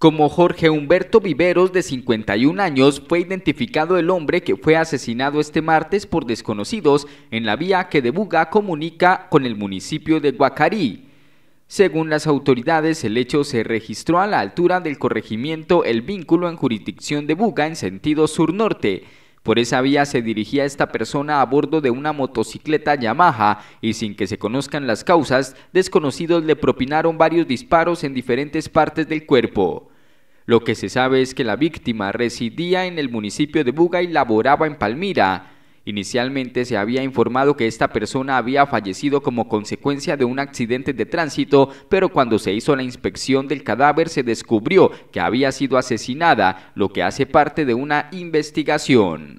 Como Jorge Humberto Viveros, de 51 años, fue identificado el hombre que fue asesinado este martes por desconocidos en la vía que de Buga comunica con el municipio de Guacarí. Según las autoridades, el hecho se registró a la altura del corregimiento El Vínculo en jurisdicción de Buga en sentido sur-norte. Por esa vía se dirigía esta persona a bordo de una motocicleta Yamaha y sin que se conozcan las causas, desconocidos le propinaron varios disparos en diferentes partes del cuerpo. Lo que se sabe es que la víctima residía en el municipio de Buga y laboraba en Palmira. Inicialmente se había informado que esta persona había fallecido como consecuencia de un accidente de tránsito, pero cuando se hizo la inspección del cadáver se descubrió que había sido asesinada, lo que hace parte de una investigación.